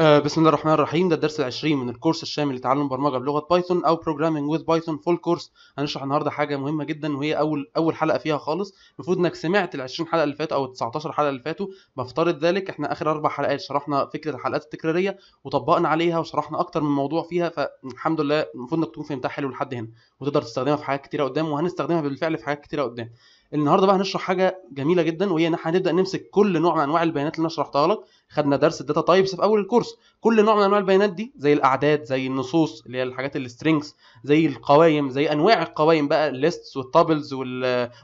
آه، بسم الله الرحمن الرحيم ده الدرس العشرين من الكورس الشامل لتعلم برمجه بلغه بايثون او بروجرامينج ويز بايثون فول كورس هنشرح النهارده حاجه مهمه جدا وهي اول اول حلقه فيها خالص المفروض انك سمعت ال 20 حلقه اللي فاتوا او ال 19 حلقه اللي فاتوا بفترض ذلك احنا اخر اربع حلقات شرحنا فكره الحلقات التكراريه وطبقنا عليها وشرحنا اكتر من موضوع فيها فالحمد لله المفروض انك تكون فهمتها حلو لحد هنا وتقدر تستخدمها في حاجات كتيره قدام وهنستخدمها بالفعل في حاجات كتيره قدام النهارده بقى هنشرح حاجه جميله جدا وهي ان احنا هنبدا نمسك كل نوع من انواع البيانات اللي انا شرحتها لك خدنا درس الداتا تايبس في اول الكورس كل نوع من انواع البيانات دي زي الاعداد زي النصوص اللي هي الحاجات السترينجز زي القوائم زي انواع القوائم بقى الليستس والتابلز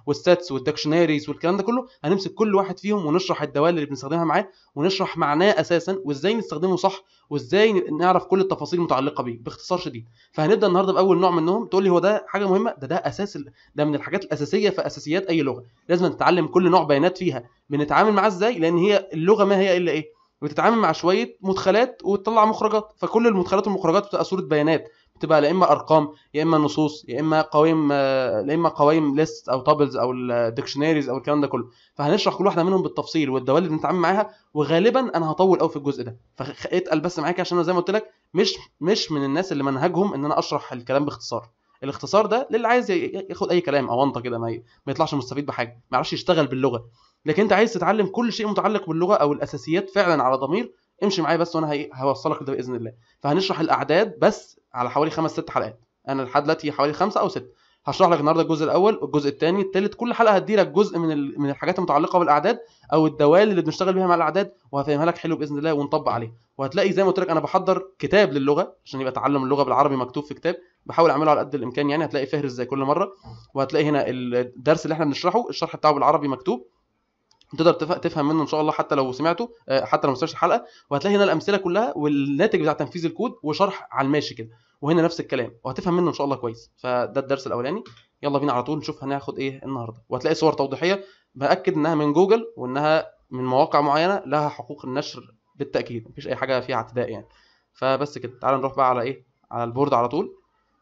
والستاتس والدكشناريز والكلام ده كله هنمسك كل واحد فيهم ونشرح الدوال اللي بنستخدمها معاه ونشرح معناه اساسا وازاي نستخدمه صح وازاي نعرف كل التفاصيل المتعلقه بيه باختصار شديد فهنبدا النهارده باول نوع منهم تقول لي هو ده حاجه مهمه ده ده اساس ده من الحاجات الاساسيه في اساسيات اي لغه لازم تتعلم كل نوع بيانات فيها بنتعامل معاه ازاي لان هي اللغه ما هي الا ايه بتتعامل مع شويه مدخلات وتطلع مخرجات فكل المدخلات والمخرجات بتبقى صوره بيانات بتبقى لا اما ارقام يا اما نصوص يا اما قوائم يا آه، اما قوائم ليست او تابلز او الديكشنريز آه، او الكلام ده كله فهنشرح كل واحده منهم بالتفصيل والدوال اللي بنتعامل معاها وغالبا انا هطول قوي في الجزء ده فاتقل بس معاك عشان انا زي ما قلت لك مش مش من الناس اللي منهجهم ان انا اشرح الكلام باختصار الاختصار ده للي عايز ياخد اي كلام او انطه كده ما يطلعش مستفيد بحاجه ما يعرفش يشتغل باللغه لكن انت عايز تتعلم كل شيء متعلق باللغه او الاساسيات فعلا على ضمير امشي معايا بس وانا هوصلك ده باذن الله فهنشرح الاعداد بس على حوالي خمس ست حلقات انا لحد دلوقتي حوالي خمسه او ست هشرح لك النهارده الجزء الاول الجزء الثاني الثالث كل حلقه هدي لك جزء من من الحاجات المتعلقه بالاعداد او الدوال اللي بنشتغل بيها مع الاعداد وهفهمها لك حلو باذن الله ونطبق عليها وهتلاقي زي ما قلت لك انا بحضر كتاب للغه عشان يبقى تعلم اللغه بالعربي مكتوب في كتاب بحاول اعمله على قد الامكان يعني هتلاقي فهرس زي كل مره وهتلاقي هنا الدرس اللي احنا بنشرحه الشرح بتاعه بالعربي مكتوب تقدر تفهم منه ان شاء الله حتى لو سمعته آه، حتى لو ما سمعتش الحلقه وهتلاقي هنا الامثله كلها والناتج بتاع تنفيذ الكود وشرح على الماشي كده وهنا نفس الكلام وهتفهم منه ان شاء الله كويس فده الدرس الاولاني يلا بينا على طول نشوف هناخد ايه النهارده وهتلاقي صور توضيحيه باكد انها من جوجل وانها من مواقع معينه لها حقوق النشر بالتاكيد مفيش اي حاجه فيها اعتداء يعني فبس كده تعالى نروح بقى على ايه على البورد على طول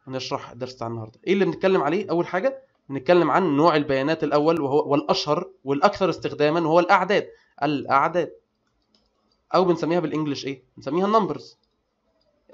ونشرح الدرس بتاع النهارده ايه اللي بنتكلم عليه اول حاجه نتكلم عن نوع البيانات الأول وهو والأشهر والأكثر استخداما وهو الأعداد الأعداد أو بنسميها بالإنجلش إيه؟ بنسميها النمبرز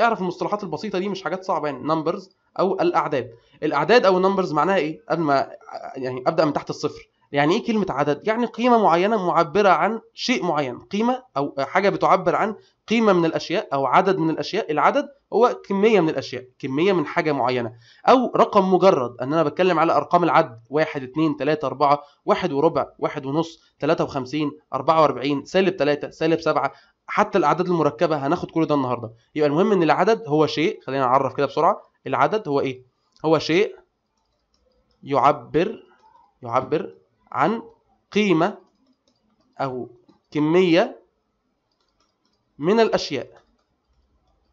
اعرف المصطلحات البسيطة دي مش حاجات صعبة يعني نمبرز أو الأعداد الأعداد أو النمبرز معناها إيه؟ قبل ما يعني أبدأ من تحت الصفر يعني ايه كلمه عدد يعني قيمه معينه معبره عن شيء معين قيمه او حاجه بتعبر عن قيمه من الاشياء او عدد من الاشياء العدد هو كميه من الاشياء كميه من حاجه معينه او رقم مجرد ان انا بتكلم على ارقام العد 1 2 3 4 1 وربع 1 ونص 53 44 سالب 3 سالب 7 حتى الاعداد المركبه هناخد كل ده النهارده يبقى المهم ان العدد هو شيء خلينا نعرف كده بسرعه العدد هو ايه هو شيء يعبر يعبر عن قيمة أو كمية من الأشياء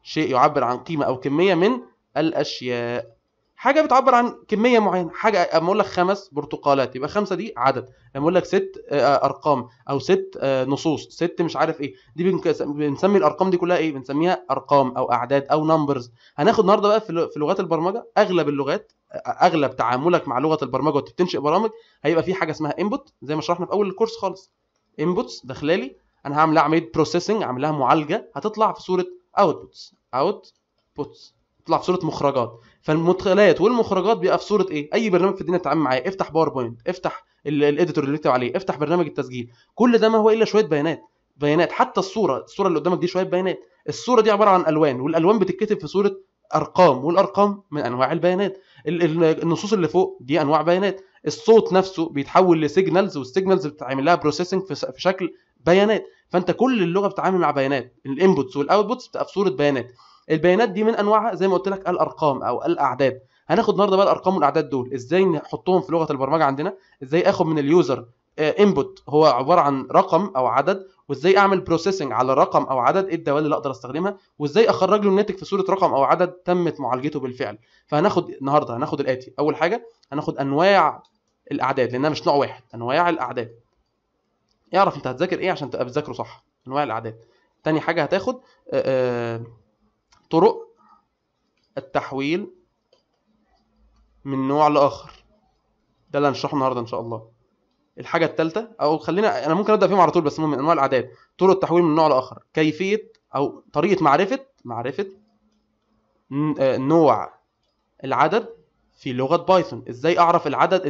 شيء يعبر عن قيمة أو كمية من الأشياء حاجة بتعبر عن كمية معينة حاجة أما أقول لك خمس برتقالات يبقى خمسة دي عدد أما أقول لك ست آه، آه، أرقام أو ست آه، نصوص ست مش عارف إيه دي بنسمي الأرقام دي كلها إيه بنسميها أرقام أو أعداد أو نمبرز هناخد النهاردة بقى في لغات البرمجة أغلب اللغات اغلب تعاملك مع لغه البرمجه وانت بتنشئ برامج هيبقى في حاجه اسمها انبوت زي ما شرحنا في اول الكورس خالص انبوتس داخلالي انا هعمل لها عمليه بروسيسنج اعمل لها معالجه هتطلع في صوره اوتبوتس اوتبوتس تطلع في صوره مخرجات فالمدخلات والمخرجات بيبقى في صوره ايه اي برنامج في الدنيا تتعامل معاه افتح باوربوينت افتح الاديتور اللي انت عليه افتح برنامج التسجيل كل ده ما هو الا شويه بيانات بيانات حتى الصوره الصوره اللي قدامك دي شويه بيانات الصوره دي عباره عن الوان والالوان بتتكتب في صوره ارقام والارقام من انواع البيانات النصوص اللي فوق دي انواع بيانات الصوت نفسه بيتحول لسيجنالز والسيجنالز بتعمل لها بروسيسنج في شكل بيانات فانت كل اللغه بتتعامل مع بيانات الانبوتس والاوتبوتس بتبقى في صوره بيانات البيانات دي من انواعها زي ما قلت لك الارقام او الاعداد هناخد النهارده بقى الارقام والاعداد دول ازاي نحطهم في لغه البرمجه عندنا ازاي اخد من اليوزر انبوت آه، هو عباره عن رقم او عدد وازاي اعمل بروسيسنج على رقم او عدد ايه الدوال اللي اقدر استخدمها وازاي اخرج له الناتج في صوره رقم او عدد تمت معالجته بالفعل فهناخد النهارده هناخد الاتي اول حاجه هناخد انواع الاعداد لانها مش نوع واحد انواع الاعداد اعرف انت هتذاكر ايه عشان تبقى بتذاكره صح انواع الاعداد تاني حاجه هتاخد آه، آه، طرق التحويل من نوع لاخر ده اللي هنشرحه النهارده ان شاء الله الحاجه الثالثه او خلينا انا ممكن ابدا فيهم على طول بس من انواع الاعداد طرق التحويل من نوع لاخر كيفيه او طريقه معرفه معرفه آه، نوع العدد في لغه بايثون ازاي اعرف العدد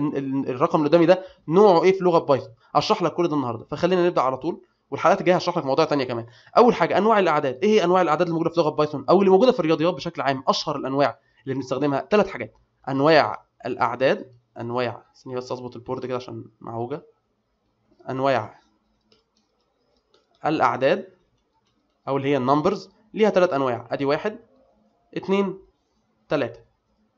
الرقم اللي قدامي ده نوعه ايه في لغه بايثون اشرح لك كل ده النهارده فخلينا نبدا على طول والحلقات الجايه هشرح لك مواضيع ثانيه كمان اول حاجه انواع الاعداد ايه هي انواع الاعداد اللي موجوده في لغه بايثون او اللي موجوده في الرياضيات بشكل عام اشهر الانواع اللي بنستخدمها ثلاث حاجات انواع الاعداد انواع ثانية بس اظبط البورد كده عشان معوجة انواع الاعداد او اللي هي النمبرز ليها ثلاث انواع ادي واحد اتنين تلاتة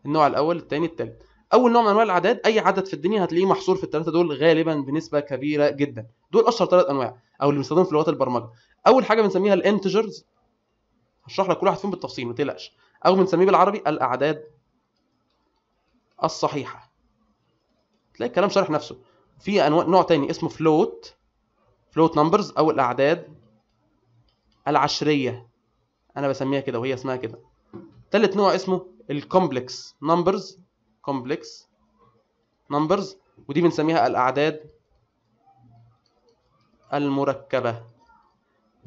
النوع الاول التاني التالت اول نوع من انواع الاعداد اي عدد في الدنيا هتلاقيه محصور في الثلاثه دول غالبا بنسبه كبيره جدا دول اشهر ثلاث انواع او اللي بنستخدمهم في لغات البرمجه اول حاجه بنسميها الانتجرز هشرح لك كل واحد فيهم بالتفصيل ما تقلقش او بنسميه بالعربي الاعداد الصحيحه تلاقي الكلام شارح نفسه في انواع نوع تاني اسمه فلوت فلوت نمبرز او الاعداد العشريه انا بسميها كده وهي اسمها كده تالت نوع اسمه الكومبلكس نمبرز كومبلكس نمبرز ودي بنسميها الاعداد المركبه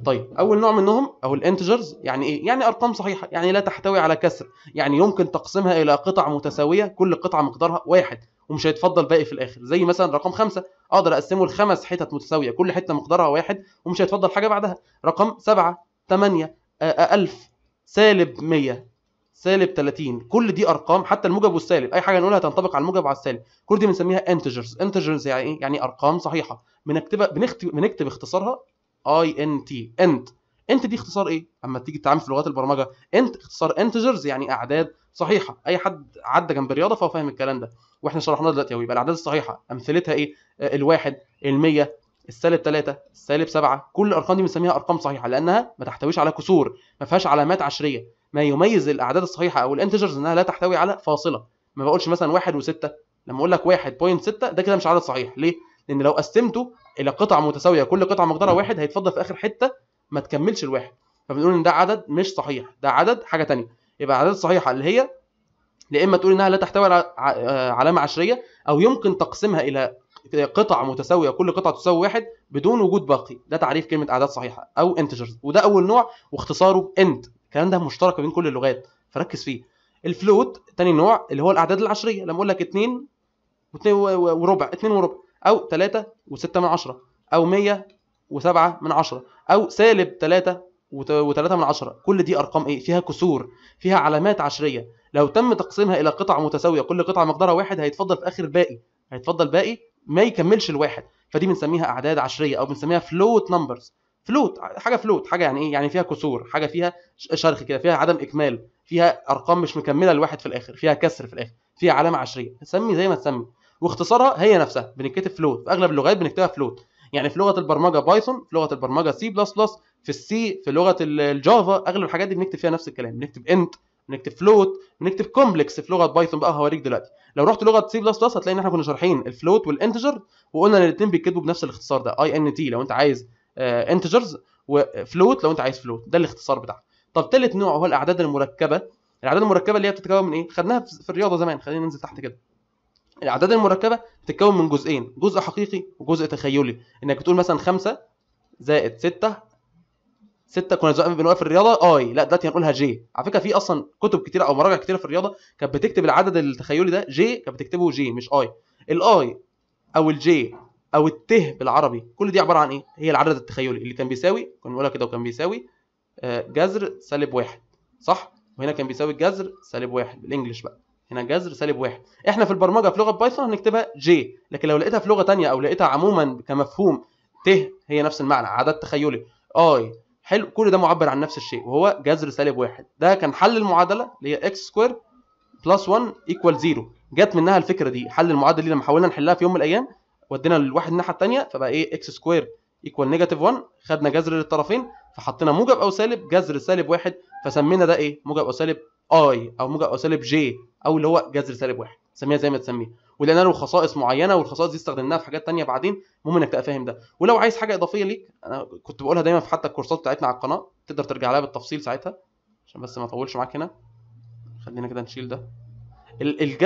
طيب اول نوع منهم او الانتجرز يعني ايه يعني ارقام صحيحه يعني لا تحتوي على كسر يعني يمكن تقسيمها الى قطع متساويه كل قطعه مقدارها واحد ومش هيتفضل باقي في الاخر زي مثلا رقم خمسة اقدر اقسمه لخمس حتت متساويه كل حته مقدارها واحد ومش هيتفضل حاجه بعدها رقم سبعة تمانية ألف سالب 100 سالب 30 كل دي ارقام حتى الموجب والسالب اي حاجه نقولها تنطبق على الموجب وعلى السالب كل دي بنسميها انتجرز انتجرز يعني ايه يعني ارقام صحيحه بنكتبها بنكتب بنكتب اختصارها اي ان تي انت انت دي اختصار ايه اما تيجي تتعامل في لغات البرمجه انت اختصار انتجرز يعني اعداد صحيحه اي حد عدى جنب رياضه فهو فاهم الكلام ده واحنا شرحناه دلوقتي اهو يبقى الاعداد الصحيحه امثلتها ايه آه، الواحد ال100 السالب 3 السالب 7 كل الارقام دي بنسميها ارقام صحيحه لانها ما تحتويش على كسور ما فيهاش علامات عشريه ما يميز الاعداد الصحيحه او الانتجرز انها لا تحتوي على فاصله ما بقولش مثلا 1 و6 لما اقول لك 1.6 ده كده مش عدد صحيح ليه لان لو قسمته الى قطع متساويه كل قطعه مقدارها واحد هيتفضل في اخر حته ما تكملش الواحد فبنقول ان ده عدد مش صحيح ده عدد حاجه ثانيه يبقى الاعداد الصحيحه اللي هي يا اما تقول انها لا تحتوي على آه، علامه عشريه او يمكن تقسيمها الى قطع متساويه كل قطعه تساوي واحد بدون وجود باقي ده تعريف كلمه اعداد صحيحه او انتجرز وده اول نوع واختصاره انت الكلام ده مشترك بين كل اللغات فركز فيه الفلوت تاني نوع اللي هو الاعداد العشريه لما اقول لك 2 و2 وربع 2 وربع او 3 و6 من 10 او 100 و7 من 10 او سالب 3 و3 من 10 كل دي ارقام ايه فيها كسور فيها علامات عشريه لو تم تقسيمها الى قطع متساويه كل قطعه مقدارها واحد هيتفضل في اخر باقي هيتفضل باقي ما يكملش الواحد فدي بنسميها اعداد عشريه او بنسميها فلوت نمبرز فلوت حاجه فلوت حاجه يعني ايه يعني فيها كسور حاجه فيها شرخ كده فيها عدم اكمال فيها ارقام مش مكمله الواحد في الاخر فيها كسر في الاخر فيها علامه عشريه سمي زي ما تسمي واختصارها هي نفسها بنتكتب فلوت في اغلب اللغات بنكتبها فلوت يعني في لغه البرمجه بايثون في لغه البرمجه سي بلس بلس في السي في لغه الجافا اغلب الحاجات دي بنكتب فيها نفس الكلام بنكتب انت بنكتب فلوت بنكتب كومبلكس في لغه بايثون بقى هوريك دلوقتي لو رحت لغه سي بلس بلس هتلاقي ان احنا كنا شارحين الفلوت والانتجر وقلنا ان الاثنين بيتكتبوا بنفس الاختصار ده اي ان تي لو انت عايز انتجرز آه، وفلوت لو انت عايز فلوت ده الاختصار بتاعها طب ثالث نوع هو الاعداد المركبه الاعداد المركبه اللي هي بتتكون من ايه خدناها في الرياضه زمان خلينا ننزل تحت كده الاعداد المركبه بتتكون من جزئين جزء حقيقي وجزء تخيلي انك بتقول مثلا 5 زائد 6 سته كنا زمان بنقول في الرياضه اي آه، لا دلوقتي هنقولها جي على فكره في اصلا كتب كتيره او مراجع كتيره في الرياضه كانت بتكتب العدد التخيلي ده جي كانت بتكتبه جي مش اي الاي او الجي او الت بالعربي كل دي عباره عن ايه هي العدد التخيلي اللي كان بيساوي كنا بنقولها كده وكان بيساوي آه، جذر سالب واحد صح وهنا كان بيساوي الجذر سالب واحد بالانجلش بقى هنا جذر سالب واحد احنا في البرمجه في لغه بايثون هنكتبها جي لكن لو لقيتها في لغه ثانيه او لقيتها عموما كمفهوم ت هي نفس المعنى عدد تخيلي اي حلو كل ده معبر عن نفس الشيء وهو جذر سالب واحد ده كان حل المعادله اللي هي اكس سكوير بلس 1 ايكوال 0 جت منها الفكره دي حل المعادله دي لما حاولنا نحلها في يوم من الايام ودينا الواحد الناحيه الثانيه فبقى ايه اكس سكوير ايكوال نيجاتيف 1 خدنا جذر للطرفين فحطينا موجب او سالب جذر سالب واحد فسمينا ده ايه موجب او سالب اي او موجب او سالب جي او اللي هو جذر سالب واحد سميها زي ما تسميها ولان له خصائص معينه والخصائص دي استخدمناها في حاجات تانية بعدين المهم انك تبقى فاهم ده ولو عايز حاجه اضافيه ليك انا كنت بقولها دايما في حتى الكورسات بتاعتنا على القناه تقدر ترجع لها بالتفصيل ساعتها عشان بس ما اطولش معاك هنا خلينا كده نشيل ده ال ال...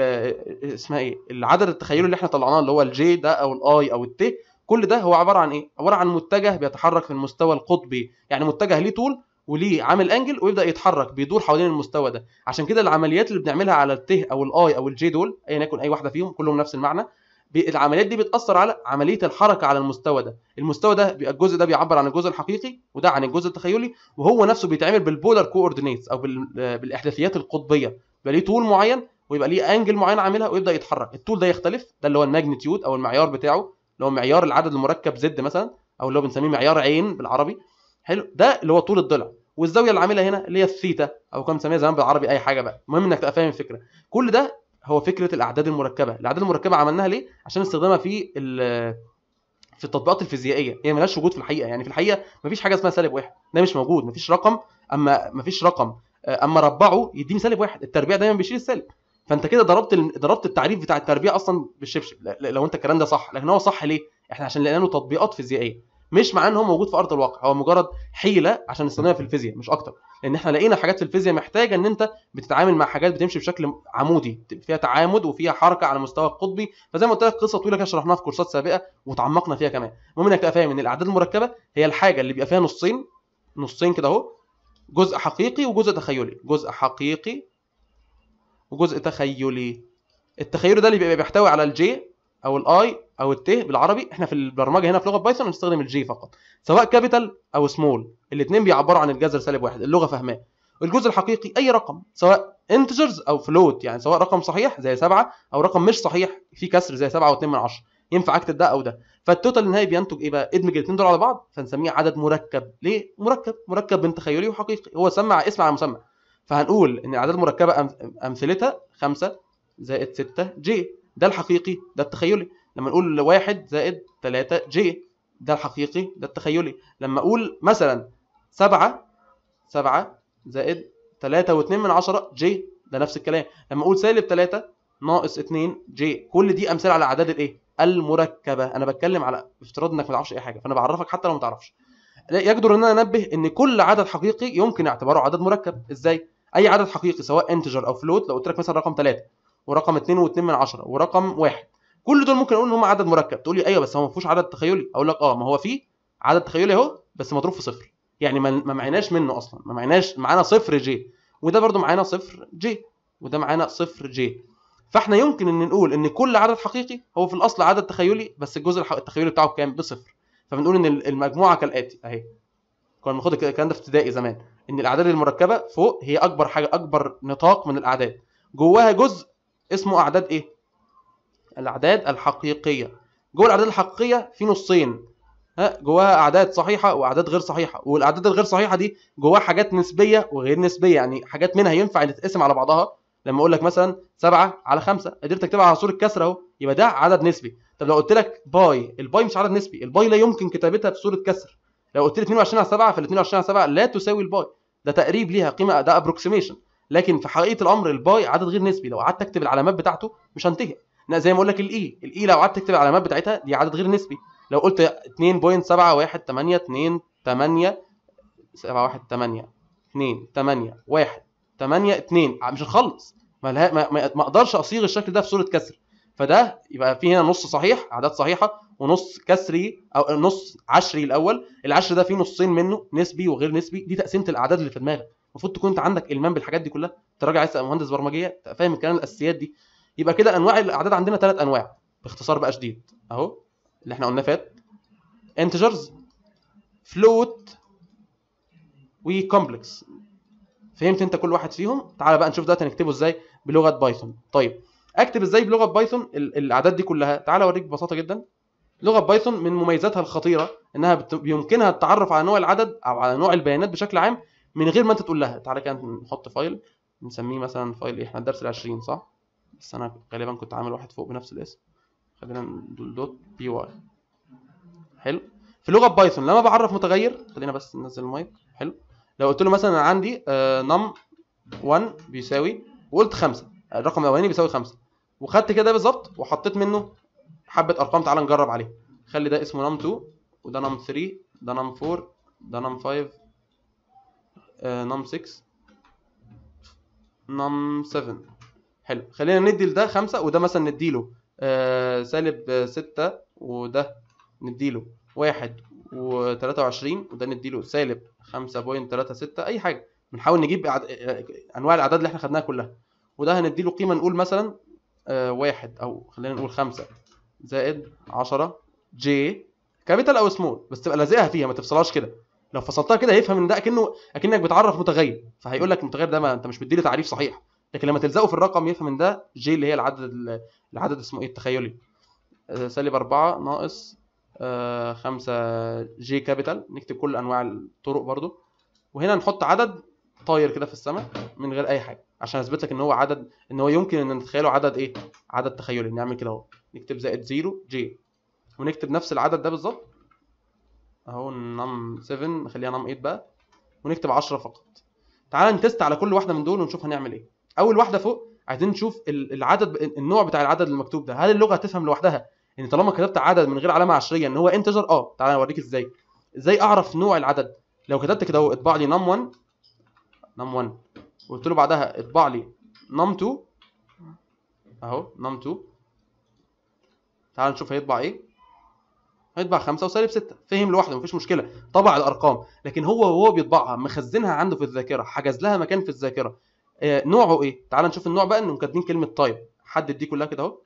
ال... اسمها ايه العدد التخيلي اللي احنا طلعناه اللي هو الجي ده او الاي او التي كل ده هو عباره عن ايه عباره عن متجه بيتحرك في المستوى القطبي يعني متجه ليه طول وليه عامل انجل ويبدا يتحرك بيدور حوالين المستوى ده عشان كده العمليات اللي بنعملها على الت او الاي او الجي دول ايا يكن اي واحده فيهم كلهم نفس المعنى العمليات دي بتاثر على عمليه الحركه على المستوى ده المستوى ده الجزء ده بيعبر عن الجزء الحقيقي وده عن الجزء التخيلي وهو نفسه بيتعمل بالبولر كووردينيتس او آه، بالاحداثيات القطبيه يبقى ليه طول معين ويبقى ليه انجل معين عاملها ويبدا يتحرك الطول ده يختلف ده اللي هو الماجنتيود او المعيار بتاعه اللي هو معيار العدد المركب زد مثلا او اللي هو بنسميه معيار عين بالعربي حلو ده اللي هو طول الضلع والزاويه اللي عاملها هنا اللي هي الثيتا او كان سميها زمان بالعربي اي حاجه بقى المهم انك تبقى فاهم الفكره كل ده هو فكره الاعداد المركبه الاعداد المركبه عملناها ليه عشان استخدامها في في التطبيقات الفيزيائيه هي يعني ملهاش وجود في الحقيقه يعني في الحقيقه مفيش حاجه اسمها سالب واحد ده مش موجود مفيش رقم اما مفيش رقم آه، اما ربعه يديني سالب واحد التربيع دايما بيشيل السالب فانت كده ضربت ضربت التعريف بتاع التربيع اصلا بالشبشب لو انت الكلام ده صح لكن هو صح ليه احنا عشان لقينا له تطبيقات فيزيائيه مش معناه هو موجود في ارض الواقع هو مجرد حيله عشان نستخدمها في الفيزياء مش اكتر لان احنا لقينا حاجات في الفيزياء محتاجه ان انت بتتعامل مع حاجات بتمشي بشكل عمودي فيها تعامد وفيها حركه على مستوى القطبي فزي ما قلت لك قصه طويله كده شرحناها في كورسات سابقه وتعمقنا فيها كمان المهم انك تبقى فاهم ان الاعداد المركبه هي الحاجه اللي بيبقى فيها نصين نصين كده اهو جزء حقيقي وجزء تخيلي جزء حقيقي وجزء تخيلي التخيلي ده اللي بيبقى بيحتوي على الجي او الاي او التي بالعربي احنا في البرمجه هنا في لغه بايثون بنستخدم الجي فقط سواء كابيتال او سمول الاثنين بيعبروا عن الجذر سالب واحد اللغه فاهماه الجزء الحقيقي اي رقم سواء انتجرز او فلوت يعني سواء رقم صحيح زي 7 او رقم مش صحيح فيه كسر زي 7 و2 من 10 ينفع اكتب ده او ده فالتوتال النهائي بينتج ايه بقى ادمج الاثنين دول على بعض فنسميه عدد مركب ليه مركب مركب بين تخيلي وحقيقي هو سمع اسم على مسمى فهنقول ان الاعداد المركبه امثلتها 5 زائد 6 جي ده الحقيقي ده التخيلي لما نقول واحد زائد 3 جي ده الحقيقي ده التخيلي لما اقول مثلا 7 7 زائد 3 و2 من 10 جي ده نفس الكلام لما اقول سالب 3 ناقص 2 جي كل دي امثله على اعداد الايه المركبه انا بتكلم على افتراض انك ما تعرفش اي حاجه فانا بعرفك حتى لو ما تعرفش يقدر ان انا انبه ان كل عدد حقيقي يمكن اعتباره عدد مركب ازاي اي عدد حقيقي سواء انتجر او فلوت لو قلت لك مثلا رقم 3 ورقم 2 و2 من 10 ورقم 1 كل دول ممكن اقول ان هم عدد مركب تقول لي ايوه بس هو ما فيهوش عدد تخيلي اقول لك اه ما هو فيه عدد تخيلي اهو بس مضروب في صفر يعني ما معناش منه اصلا ما معناش معانا صفر جي وده برده معانا صفر جي وده معانا صفر جي فاحنا يمكن ان نقول ان كل عدد حقيقي هو في الاصل عدد تخيلي بس الجزء التخيلي بتاعه كام بصفر فبنقول ان المجموعه كالاتي اهي كنا بناخد الكلام ده في ابتدائي زمان ان الاعداد المركبه فوق هي اكبر حاجه اكبر نطاق من الاعداد جواها جزء اسمه اعداد ايه الأعداد الحقيقية جوه الأعداد الحقيقية في نصين ها جواها أعداد صحيحة وأعداد غير صحيحة والأعداد الغير صحيحة دي جواها حاجات نسبية وغير نسبية يعني حاجات منها ينفع تتقسم على بعضها لما أقول لك مثلا 7 على 5 قدرت أكتبها على صورة كسرة أهو يبقى ده عدد نسبي طب لو قلت لك باي الباي مش عدد نسبي الباي لا يمكن كتابتها بصورة كسر لو قلت لي 22 على 7 فال 22 على 7 لا تساوي الباي ده تقريب ليها قيمة ده ابروكسيميشن لكن في حقيقه الامر الباي عدد غير نسبي لو قعدت تكتب العلامات بتاعته مش هنتهي زي ما اقول لك الاي e. الاي e لو قعدت تكتب العلامات بتاعتها دي عدد غير نسبي لو قلت 2.7182 2 8 1 8 2 مش هخلص ما, ما, ما اقدرش اصيغ الشكل ده في صوره كسر فده يبقى في هنا نص صحيح اعداد صحيحه ونص كسري او نص عشري الاول العشر ده فيه نصين منه نسبي وغير نسبي دي تقسيمه الاعداد اللي في دماغك المفروض تكون انت عندك المام بالحاجات دي كلها انت راجل عايز تبقى مهندس برمجيه فاهم الكلام الاساسيات دي يبقى كده انواع الاعداد عندنا ثلاث انواع باختصار بقى شديد اهو اللي احنا قلناه فات انتجرز فلوت وكومبلكس فهمت انت كل واحد فيهم تعال بقى نشوف دلوقتي هنكتبه ازاي بلغه بايثون طيب اكتب ازاي بلغه بايثون الاعداد دي كلها تعال اوريك ببساطه جدا لغه بايثون من مميزاتها الخطيره انها بيمكنها التعرف على نوع العدد او على نوع البيانات بشكل عام من غير ما انت تقول لها تعالى كده نحط فايل نسميه مثلا فايل ايه احنا الدرس ال 20 صح بس انا غالبا كنت عامل واحد فوق بنفس الاسم خلينا ندول دوت بي واي حلو في لغه بايثون لما بعرف متغير خلينا بس ننزل المايك حلو لو قلت له مثلا انا عندي آه، نم 1 بيساوي وقلت 5 الرقم الاولاني بيساوي 5 وخدت كده بالظبط وحطيت منه حبه ارقام تعالى نجرب عليه خلي ده اسمه نم 2 وده نم 3 ده نم 4 ده نم 5 آه، نم 6 نم 7 حلو خلينا ندي لده خمسة وده مثلا نديله آه سالب آه، ستة وده نديله واحد وتلاتة وعشرين وده نديله سالب خمسة بوينت تلاتة ستة أي حاجة بنحاول نجيب عد... آه، أنواع الأعداد اللي احنا خدناها كلها وده هنديله قيمة نقول مثلا آه واحد أو خلينا نقول خمسة زائد عشرة جي كابيتال أو سمول بس تبقى لازقها فيها ما تفصلهاش كده لو فصلتها كده هيفهم ان ده اكنه اكنك بتعرف متغير فهيقول لك المتغير ده ما انت مش بتديله تعريف صحيح لكن لما تلزقه في الرقم يفهم ان ده جي اللي هي العدد العدد اسمه ايه التخيلي آه، سالب 4 ناقص 5 آه، جي كابيتال نكتب كل انواع الطرق برضو وهنا نحط عدد طاير كده في السماء من غير اي حاجه عشان اثبت لك ان هو عدد ان هو يمكن ان نتخيله عدد ايه عدد تخيلي نعمل كده اهو نكتب زائد 0 جي ونكتب نفس العدد ده بالظبط اهو نم 7 نخليها نم 8 بقى ونكتب 10 فقط تعال نتست على كل واحده من دول ونشوف هنعمل ايه اول واحده فوق عايزين نشوف العدد النوع بتاع العدد المكتوب ده هل اللغه هتفهم لوحدها ان يعني طالما كتبت عدد من غير علامه عشريه ان هو انتجر اه تعالى اوريك ازاي ازاي اعرف نوع العدد لو كتبت كده اهو اطبع لي نم 1 نم 1 وقلت له بعدها اطبع لي نم 2 اهو نم 2 تعال نشوف هيطبع ايه هيطبع 5 وسالب 6 فهم لوحده مفيش مشكله طبع الارقام لكن هو وهو بيطبعها مخزنها عنده في الذاكره حجز لها مكان في الذاكره آه، نوعه ايه تعال نشوف النوع بقى انهم كاتبين كلمه تايب حدد دي كلها كده اهو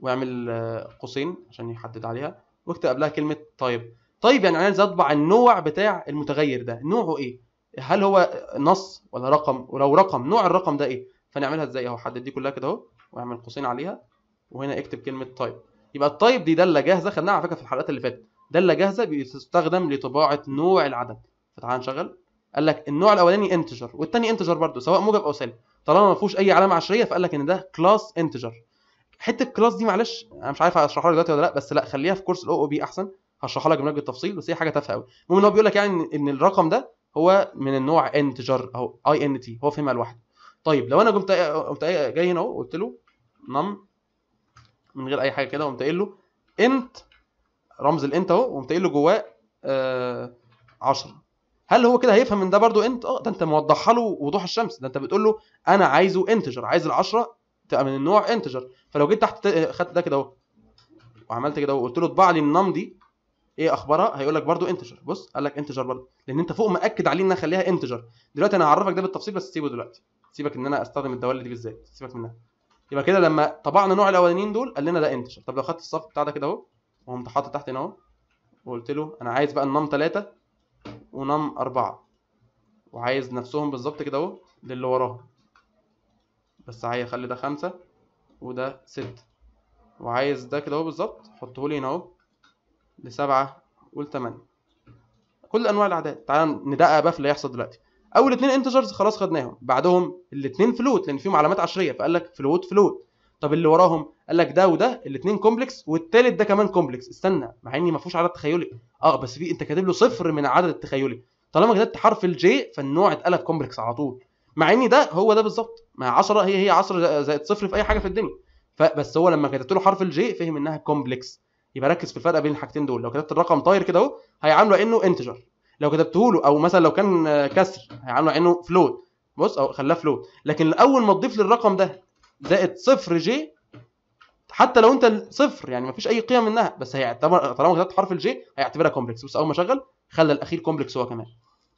واعمل آه، قوسين عشان يحدد عليها واكتب قبلها كلمه تايب طيب يعني عايز اطبع النوع بتاع المتغير ده نوعه ايه هل هو نص ولا رقم ولو رقم نوع الرقم ده ايه فنعملها ازاي اهو حدد دي كلها كده اهو واعمل قوسين عليها وهنا اكتب كلمه تايب يبقى التايب دي داله جاهزه خدناها على فكره في الحلقات اللي فاتت داله جاهزه بتستخدم لطباعه نوع العدد فتعال نشغل قال لك النوع الاولاني انتجر والثاني انتجر برضه سواء موجب او سالب طالما ما فيهوش اي علامه عشريه فقال لك ان ده كلاس انتجر حته الكلاس دي معلش انا مش عارف اشرحها لك دلوقتي ولا لا بس لا خليها في كورس الاو او بي احسن هشرحها لك بنجم بالتفصيل بس هي حاجه تافهه قوي المهم ان هو بيقول لك يعني ان الرقم ده هو من النوع انتجر اهو اي ان تي هو فهمها لوحده طيب لو انا قمت قمت جاي هنا اهو قلت له نم من غير اي حاجه كده قمت قايل له انت رمز الانت اهو وقمت قايل له جواه 10 آه، هل هو كده هيفهم من ده برضو انت اه ده انت موضحها له وضوح الشمس ده انت بتقول له انا عايزه انتجر عايز ال10 تبقى من النوع انتجر فلو جيت تحت خدت ده كده اهو وعملت كده وقلت له اطبع لي النم دي ايه اخبارها هيقول لك برده انتجر بص قال لك انتجر برده لان انت فوق مأكد عليه انا اخليها انتجر دلوقتي انا هعرفك ده بالتفصيل بس سيبه دلوقتي سيبك ان انا استخدم الدوال دي بالذات سيبك منها يبقى كده لما طبعنا نوع الاولانيين دول قال لنا ده انتجر طب لو خدت الصف بتاع ده كده اهو وقمت حاطط تحت هنا اهو وقلت له انا عايز بقى النم 3 ونم أربعة وعايز نفسهم بالظبط كده اهو للي وراهم بس عايز اخلي ده خمسة وده ستة وعايز ده كده اهو بالظبط حطهولي هنا اهو لسبعة ولتمانية كل انواع الاعداد تعال ندقق بقى في اللي هيحصل دلوقتي اول اتنين انتجرز خلاص خدناهم بعدهم الاتنين فلوت لان فيهم علامات عشريه فقال لك فلوت فلوت طب اللي وراهم قال لك ده وده الاثنين كومبلكس والثالث ده كمان كومبلكس استنى مع اني ما فيهوش عدد تخيلي اه بس في انت كاتب له صفر من العدد التخيلي طالما كتبت حرف الجي فالنوع اتقلب كومبلكس على طول مع ان ده هو ده بالظبط ما 10 هي هي 10 زائد صفر في اي حاجه في الدنيا فبس هو لما كتبت له حرف الجي فهم انها كومبلكس يبقى ركز في الفرق بين الحاجتين دول لو كتبت الرقم طاير كده اهو هيعامله انه انتجر لو كتبته له او مثلا لو كان كسر هيعامله انه فلوت بص او خلاه فلوت لكن اول ما تضيف للرقم ده زائد صفر جي حتى لو انت صفر يعني ما فيش اي قيم منها بس هيعتبر طالما كتبت حرف الجي هيعتبرها كومبلكس بص اول ما اشغل خلى الاخير كومبلكس هو كمان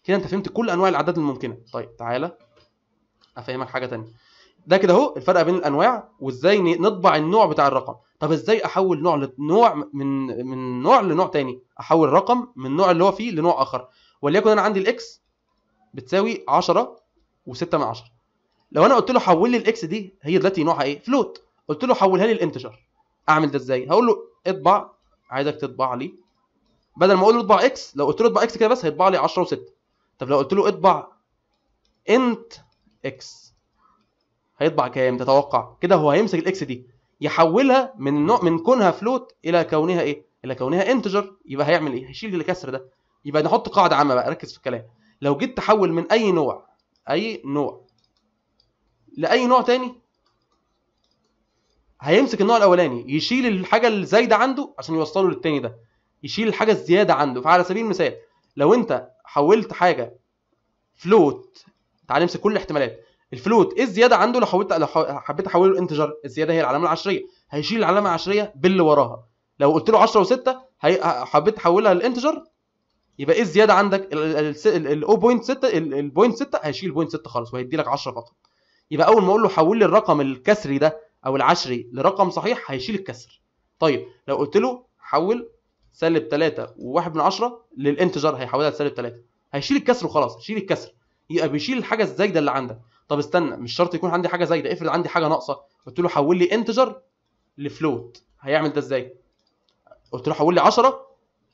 كده انت فهمت كل انواع الاعداد الممكنه طيب تعالى افهمك حاجه ثانيه ده كده اهو الفرق بين الانواع وازاي نطبع النوع بتاع الرقم طب ازاي احول نوع لنوع من من نوع لنوع ثاني احول رقم من النوع اللي هو فيه لنوع اخر وليكن انا عندي الاكس بتساوي 10 و6 من 10 لو انا قلت له حول لي الاكس دي هي دلوقتي نوعها ايه فلوت قلت له حولها لي الانتجر اعمل ده ازاي هقول له اطبع عايزك تطبع لي بدل ما اقول له اطبع اكس لو قلت له اطبع اكس كده بس هيطبع لي 10 و6 طب لو قلت له اطبع انت اكس هيطبع كام تتوقع كده هو هيمسك الاكس دي يحولها من نوع من كونها فلوت الى كونها ايه الى كونها انتجر يبقى هيعمل ايه هيشيل الكسر ده يبقى نحط قاعده عامه بقى ركز في الكلام لو جيت تحول من اي نوع اي نوع لاي نوع تاني هيمسك النوع الاولاني يشيل الحاجه الزايده عنده عشان يوصله للتاني ده يشيل الحاجه الزياده عنده فعلى سبيل المثال لو انت حولت حاجه فلوت تعال امسك كل الاحتمالات الفلوت ايه الزياده عنده لو حولت لو حبيت احوله لانتجر الزياده هي العلامه العشريه هيشيل العلامه العشريه باللي وراها لو قلت له 10 و6 حبيت تحولها للانتجر يبقى ايه الزياده عندك ال 0.6 البوينت 6 هيشيل البوينت 6 خالص وهيدي لك 10 فقط يبقى اول ما اقول له حول لي الرقم الكسري ده او العشري لرقم صحيح هيشيل الكسر طيب لو قلت له حول سالب 3 و1 من 10 للانتجر هيحولها لسالب 3 هيشيل الكسر وخلاص شيل الكسر يبقى بيشيل الحاجه الزايده اللي عندك طب استنى مش شرط يكون عندي حاجه زايده افرض عندي حاجه ناقصه قلت له حول لي انتجر لفلوت هيعمل ده ازاي قلت له حول لي 10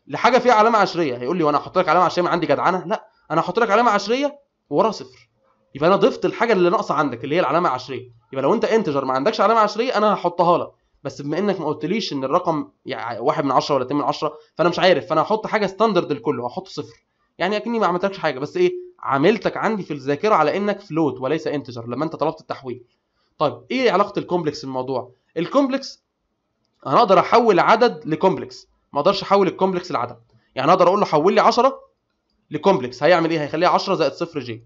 لحاجه فيها علامه عشريه هيقول لي وانا هحط لك علامه عشريه ما عندي جدعنه لا انا هحط لك علامه عشريه وراها صفر يبقى انا ضفت الحاجه اللي ناقصه عندك اللي هي العلامه العشريه يبقى لو انت انتجر ما عندكش علامه عشريه انا هحطها لك بس بما انك ما قلتليش ان الرقم يعني 1 من 10 ولا 2 من 10 فانا مش عارف فانا هحط حاجه ستاندرد للكل وهحط صفر يعني اكني ما عملتلكش حاجه بس ايه عاملتك عندي في الذاكره على انك فلوت وليس انتجر لما انت طلبت التحويل طيب ايه علاقه الكومبلكس بالموضوع الكومبلكس انا اقدر احول عدد لكومبلكس ما اقدرش احول الكومبلكس لعدد يعني اقدر اقول له حول لي 10 لكومبلكس هيعمل ايه هيخليها 10 زائد صفر جي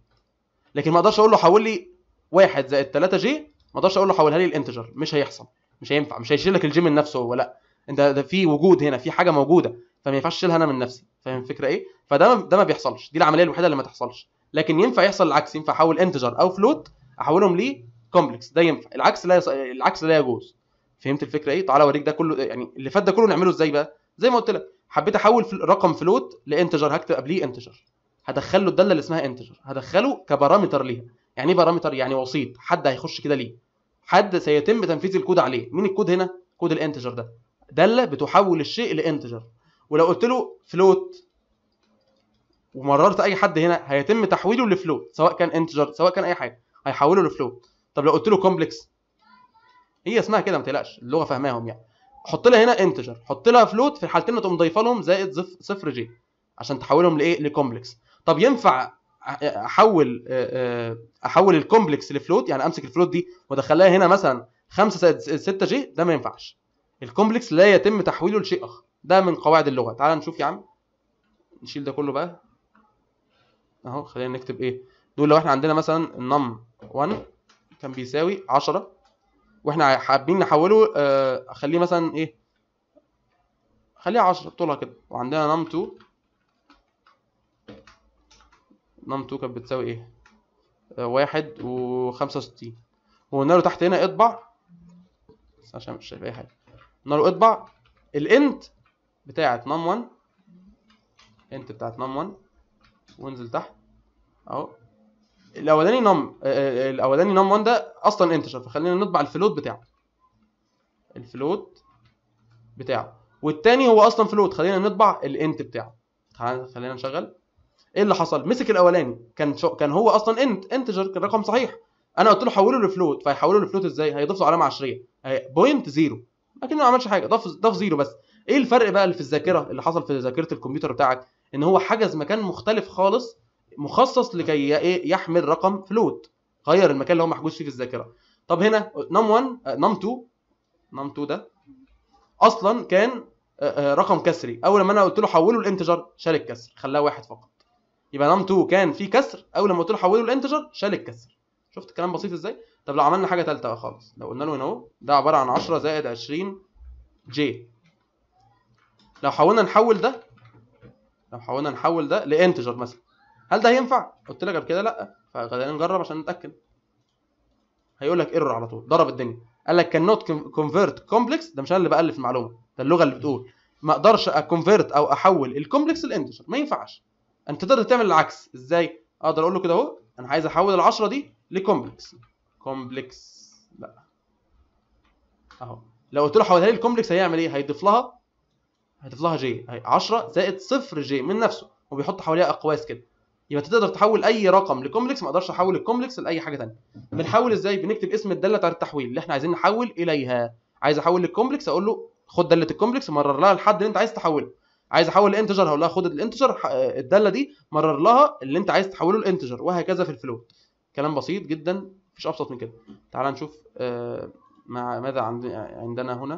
لكن ما اقدرش اقول له حول لي 1 زائد 3 جي ما اقدرش اقول له حولها لي الانتجر مش هيحصل مش هينفع مش هيشيل لك الجي من نفسه هو لا انت ده في وجود هنا في حاجه موجوده فما ينفعش اشيلها انا من نفسي فاهم الفكره ايه فده ده ما بيحصلش دي العمليه الوحيده اللي ما تحصلش لكن ينفع يحصل العكس ينفع احول انتجر او فلوت احولهم لكومبلكس ده ينفع العكس لا يص... العكس لا يجوز فهمت الفكره ايه تعالى اوريك ده كله يعني اللي فات ده كله نعمله ازاي بقى زي ما قلت لك حبيت احول رقم فلوت لانتجر هكتب قبليه انتجر هدخل له الداله اللي اسمها انتجر هدخله كبارامتر ليها يعني ايه بارامتر يعني وسيط حد هيخش كده ليه حد سيتم تنفيذ الكود عليه مين الكود هنا كود الانتجر ده داله بتحول الشيء لانتجر ولو قلت له فلوت ومررت اي حد هنا هيتم تحويله لفلوت سواء كان انتجر سواء كان اي حاجه هيحوله لفلوت طب لو قلت له كومبلكس هي اسمها كده ما تقلقش اللغه فاهماهم يعني حط لها هنا انتجر حط لها فلوت في الحالتين تقوم ضايفه لهم زائد صفر جي عشان تحولهم لايه لكومبلكس طب ينفع احول احول الكومبلكس لفلوت يعني امسك الفلوت دي وادخلها هنا مثلا 5 6 جي ده ما ينفعش الكومبلكس لا يتم تحويله لشيء اخر ده من قواعد اللغه تعال نشوف يا عم نشيل ده كله بقى اهو خلينا نكتب ايه دول لو احنا عندنا مثلا النم 1 كان بيساوي 10 واحنا حابين نحوله اخليه مثلا ايه خليها 10 طولها كده وعندنا نم 2 نم 2 كانت بتساوي ايه آه، واحد وخمسة وستين وقلنا له تحت هنا اطبع بس عشان مش شايف اي حاجه قلنا له اطبع الانت بتاعت نم 1 انت بتاعت نم 1 وانزل تحت اهو الاولاني نم آه، آه، الاولاني نم 1 ده اصلا انتشر فخلينا نطبع الفلوت بتاعه الفلوت بتاعه والتاني هو اصلا فلوت خلينا نطبع الانت بتاعه خلينا نشغل ايه اللي حصل مسك الاولاني كان شو... كان هو اصلا انت انتجر كان رقم صحيح انا قلت له حوله لفلوت فهيحوله لفلوت ازاي هيضيف له علامه عشريه هي... بوينت زيرو لكن ما عملش حاجه ضاف ضاف زيرو بس ايه الفرق بقى اللي في الذاكره اللي حصل في ذاكره الكمبيوتر بتاعك ان هو حجز مكان مختلف خالص مخصص لكي ايه يحمل رقم فلوت غير المكان اللي هو محجوز فيه في الذاكره طب هنا نم 1 نم 2 نم 2 ده اصلا كان آه، آه، رقم كسري اول ما انا قلت له حوله لانتجر شال الكسر خلاه واحد فقط يبقى نم 2 كان في كسر اول لما قلت له حوله لانتجر شال الكسر شفت الكلام بسيط ازاي طب لو عملنا حاجه ثالثه بقى خالص لو قلنا له هنا اهو ده عباره عن 10 زائد 20 جي لو حاولنا نحول ده لو حاولنا نحول ده لانتجر مثلا هل ده هينفع قلت لك قبل كده لا فخلينا نجرب عشان نتاكد هيقول لك ايرور على طول ضرب الدنيا قال لك كان نوت كونفيرت كومبلكس ده مش انا اللي بالف المعلومه ده اللغه اللي بتقول ما اقدرش اكونفيرت او احول الكومبلكس لانتجر ما ينفعش انت تقدر تعمل العكس ازاي اقدر اقول له كده اهو انا عايز احول ال10 دي لكومبلكس كومبلكس لا اهو لو قلت له حولها لي الكومبلكس هيعمل ايه هيضيف لها هيضيف لها جي 10 زائد صفر جي من نفسه وبيحط حواليها اقواس كده يبقى انت تقدر تحول اي رقم لكومبلكس ما اقدرش احول الكومبلكس لاي حاجه ثانيه بنحول ازاي بنكتب اسم الداله بتاعه التحويل اللي احنا عايزين نحول اليها عايز احول للكومبلكس اقول له خد داله الكومبلكس مرر لها الحد اللي انت عايز تحوله عايز احول الانتجر هقول لها خد الانتجر الداله دي مرر لها اللي انت عايز تحوله الانتجر وهكذا في الفلو كلام بسيط جدا مفيش ابسط من كده تعال نشوف آه، مع ماذا عندنا هنا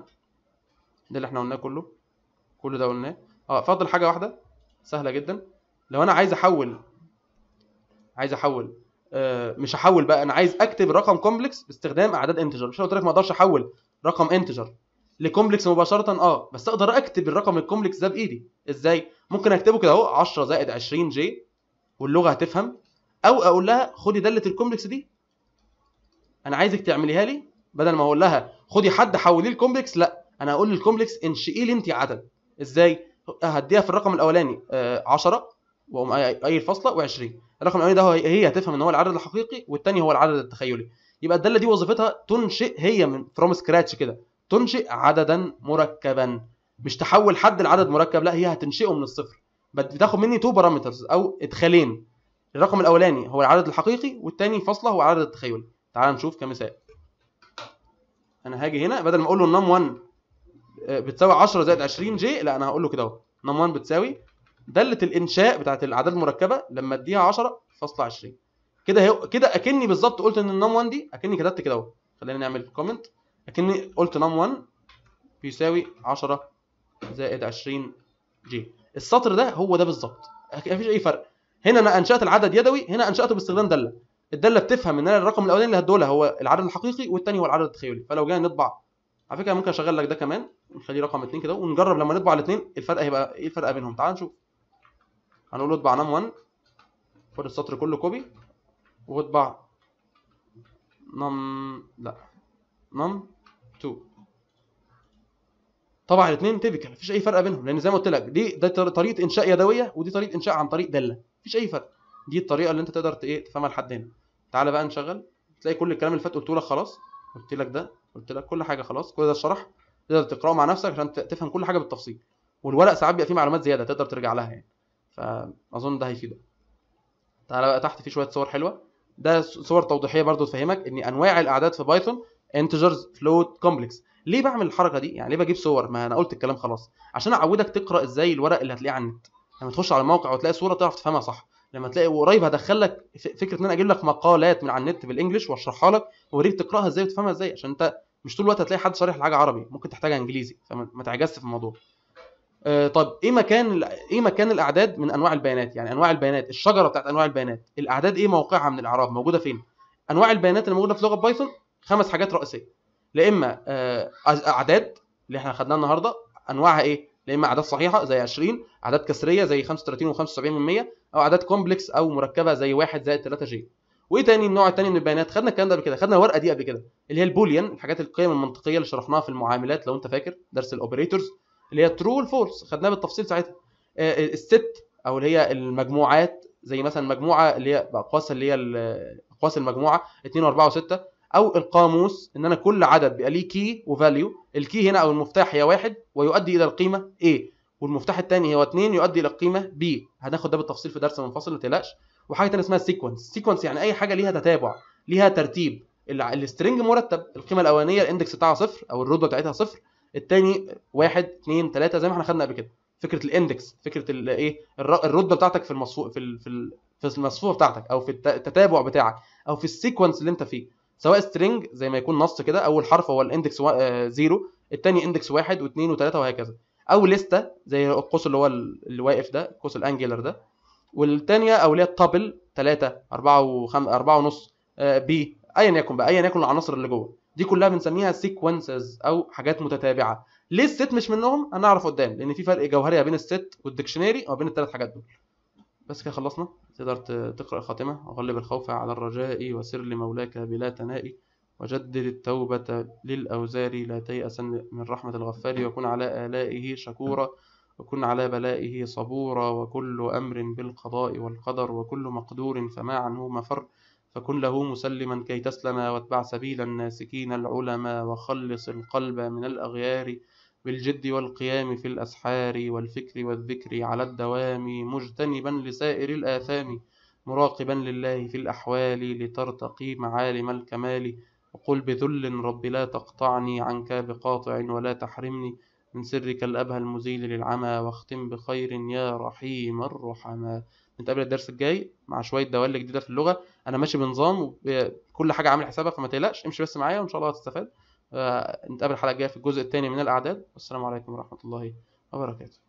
ده اللي احنا قلناه كله كل ده قلناه اه فاضل حاجه واحده سهله جدا لو انا عايز احول عايز احول آه مش هحول بقى انا عايز اكتب رقم كومبلكس باستخدام اعداد انتجر مش قلت لك ما اقدرش احول رقم انتجر لكومبلكس مباشره اه بس اقدر اكتب الرقم الكومبلكس ده بايدي ازاي ممكن اكتبه كده اهو 10 زائد 20 جي واللغه هتفهم او اقول لها خدي داله الكومبلكس دي انا عايزك تعمليها لي بدل ما اقول لها خدي حد حوليه الكومبلكس لا انا هقول للكومبلكس انشئي لي انت عدد ازاي هديها في الرقم الاولاني 10 آه، واقوم اي الفاصله و20 الرقم الاولاني ده هي هتفهم ان هو العدد الحقيقي والثاني هو العدد التخيلي يبقى الداله دي وظيفتها تنشئ هي من فروم سكراتش كده تنشئ عددا مركبا مش تحول حد لعدد مركب لا هي هتنشئه من الصفر بتاخد مني تو بارامترز او ادخالين الرقم الاولاني هو العدد الحقيقي والثاني فاصله هو العدد التخيلي تعال نشوف كمثال انا هاجي هنا بدل ما اقول له النم آه، 1 بتساوي 10 زائد 20 جي لا انا هقول له كده اهو نم 1 بتساوي داله الانشاء بتاعت الاعداد المركبه لما اديها 10 فاصله 20 كده كده اكني بالظبط قلت ان النم 1 دي اكني كتبت كده اهو خلينا نعمل كومنت لكني قلت نم 1 بيساوي 10 زائد 20 جي السطر ده هو ده بالظبط مفيش اي فرق هنا انا انشات العدد يدوي هنا انشاته باستخدام داله الداله بتفهم ان انا الرقم الاولاني اللي هدوله هو العدد الحقيقي والثاني هو العدد التخيلي فلو جينا نطبع على فكره ممكن اشغل لك ده كمان نخليه رقم 2 كده ونجرب لما نطبع الاثنين الفرق هيبقى ايه الفرق بينهم تعال نشوف هنقول اطبع نم 1 خد السطر كله كوبي واطبع نم لا نم 2 طبعا الاثنين تيبيكال مفيش اي فرق بينهم لان زي ما قلت لك دي ده طريقه انشاء يدويه ودي طريقه انشاء عن طريق داله مفيش اي فرق دي الطريقه اللي انت تقدر ايه تفهمها لحد هنا تعالى بقى نشغل تلاقي كل الكلام اللي فات قلته لك خلاص قلت لك ده قلت لك كل حاجه خلاص كل ده الشرح تقدر تقراه مع نفسك عشان تفهم كل حاجه بالتفصيل والورق ساعات بيبقى فيه معلومات زياده تقدر ترجع لها يعني فاظن ده هيفيدك تعالى بقى تحت في شويه صور حلوه ده صور توضيحيه برضو تفهمك ان انواع الاعداد في بايثون انتجرز فلوت كومبلكس ليه بعمل الحركه دي يعني ليه بجيب صور ما انا قلت الكلام خلاص عشان اعودك تقرا ازاي الورق اللي هتلاقيه على النت لما تخش على الموقع وتلاقي صوره تعرف تفهمها صح لما تلاقي وقريب هدخل لك فكره ان انا اجيب لك مقالات من على النت بالانجلش واشرحها لك واوريك تقراها ازاي وتفهمها ازاي عشان انت مش طول الوقت هتلاقي حد شارح الحاجه عربي ممكن تحتاجها انجليزي فما تعجزش في الموضوع آه، طب ايه مكان ايه مكان الاعداد من انواع البيانات يعني انواع البيانات الشجره بتاعت انواع البيانات الاعداد ايه موقعها من الاعراب موجوده فين انواع البيانات اللي موجوده في لغه بايثون خمس حاجات رئيسيه لا اما آه، اعداد اللي احنا خدناها النهارده انواعها ايه لا اما اعداد صحيحه زي 20 اعداد كسريه زي 35 و75% او اعداد كومبلكس او مركبه زي 1 زائد 3 جي وايه تاني النوع التاني من البيانات خدنا الكلام ده قبل كده خدنا الورقه دي قبل كده اللي هي البوليان الحاجات القيم المنطقيه اللي شرحناها في المعاملات لو انت فاكر درس الاوبريتورز اللي هي ترو والفولس خدناها بالتفصيل ساعتها آه، الست او اللي هي المجموعات زي مثلا مجموعه اللي هي باقواس اللي هي اقواس المجموعه 2 و4 و6 او القاموس ان انا كل عدد بيبقى ليه كي وفاليو الكي هنا او المفتاح هي واحد ويؤدي الى القيمه A والمفتاح الثاني هو 2 يؤدي الى القيمه B هناخد ده بالتفصيل في درس منفصل ما تقلقش وحاجه ثانيه اسمها سيكونس سيكونس يعني اي حاجه ليها تتابع ليها ترتيب السترنج مرتب القيمه الاولانيه الاندكس بتاعها صفر او الرتبه بتاعتها صفر الثاني واحد اثنين ثلاثه زي ما احنا خدنا قبل كده فكره الاندكس فكره الايه الرتبه بتاعتك في المصفوفه في في المصفوفه بتاعتك او في التتابع بتاعك او في السيكونس اللي انت فيه سواء سترينج زي ما يكون نص كده اول حرف هو الاندكس 0 آه، الثاني اندكس 1 و2 و3 وهكذا او لسته زي القوس اللي هو اللي واقف ده القوس الانجلر ده والثانيه او اللي هي التابل 3 4 و 5 4 ونص بي آه، ايا يكن بقى ايا يكن العناصر اللي جوه دي كلها بنسميها سيكونسز او حاجات متتابعه ليه الست مش منهم هنعرف قدام لان في فرق جوهري بين الست والديكشنري او بين الثلاث حاجات دول بس كده خلصنا تقدر تقرأ خاتمة وغلب الخوف على الرجاء وسر لمولاك بلا تناء وجدد التوبة للأوزار لا تياسن من رحمة الغفار وكن على آلائه شكورا وكن على بلائه صبورا وكل أمر بالقضاء والقدر وكل مقدور فما عنه مفر فكن له مسلما كي تسلم واتبع سبيل الناسكين العلما وخلص القلب من الأغيار بالجد والقيام في الأسحار والفكر والذكر على الدوام مجتنبا لسائر الآثام مراقبا لله في الأحوال لترتقي معالم الكمال وقل بذل رب لا تقطعني عنك بقاطع ولا تحرمني من سرك الأبهى المزيل للعمى واختم بخير يا رحيم الرحماء نتقابل الدرس الجاي مع شوية دوال جديدة في اللغة أنا ماشي بنظام وكل حاجة عامل حسابها فما تقلقش امشي بس معايا وإن شاء الله هتستفاد آه، نتقابل الحلقه الجايه في الجزء الثاني من الاعداد والسلام عليكم ورحمه الله وبركاته